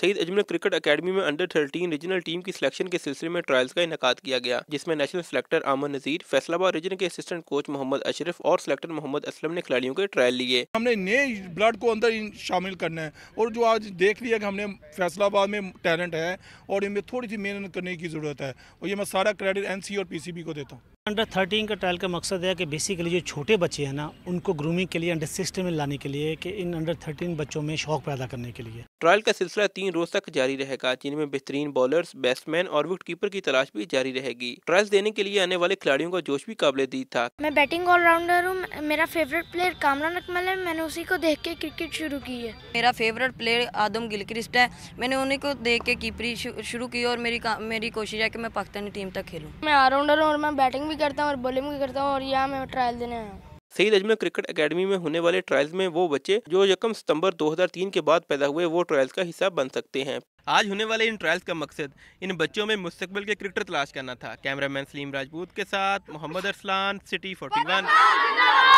Saeed Ajmal cricket academy में under thirteen regional team की selection के सिलसिले में ट्रायल्स का इनका किया गया जिसमें national selector Aaman Nazir Faisalabad region के असिस्टेंट कोच मोहम्मद अशरफ और सिलेक्टर मोहम्मद असलम ने खिलाड़ियों के ट्रायल लिए हमने नए ब्लड को अंदर शामिल करना है और जो आज देख लिया कि हमने फैसलाबाद में टैलेंट है और इनमें थोड़ी सी मेहनत करने की जरूरत है और ये मैं सारा क्रेडिट एन और पी को देता हूँ अंडर थर्टीन का ट्रायल का मकसद है कि बेसिकली जो छोटे बच्चे हैं ना उनको ग्रूमिंग के लिए अंडर सिक्सटीन में लाने के लिए कि इन अंडर थर्टीन बच्चों में शौक पैदा करने के लिए ट्रायल का सिलसिला तीन रोज तक जारी रहेगा जिनमें बेहतरीन बॉलर्स बैट्समैन और कीपर की तलाश भी जारी रहेगी ट्रायल देने के लिए आने वाले खिलाड़ियों का जोश भी काबिल दी था मैं बैटिंग ऑलराउंडर हूँ मेरा फेवरेट प्लेयर कामरान अकमल है मैंने उसी को देख के क्रिकेट शुरू की है मेरा फेवरेट प्लेयर आदम गिलक्रिस्ट है मैंने उन्हीं को देख के कीपरी शुरू की और मेरी मेरी कोशिश है की मैं पाकिस्तानी टीम तक खेलूँ मैं ऑलराउंडर हूँ और मैं बैटिंग भी भी करता हूँ और बॉलिंग भी करता हूँ और यहाँ मैं ट्रायल देने आया हूँ सईद अजमेर क्रिकेट एकेडमी में होने वाले ट्रायल्स में वो बच्चे जो यकम सितंबर 2003 के बाद पैदा हुए वो ट्रायल्स का हिस्सा बन सकते हैं आज होने वाले इन ट्रायल्स का मकसद इन बच्चों में मुस्तबल के क्रिकेटर तलाश करना था कैमरामैन सलीम राजपूत के साथ मोहम्मद अरसलान सिटी फोर्टी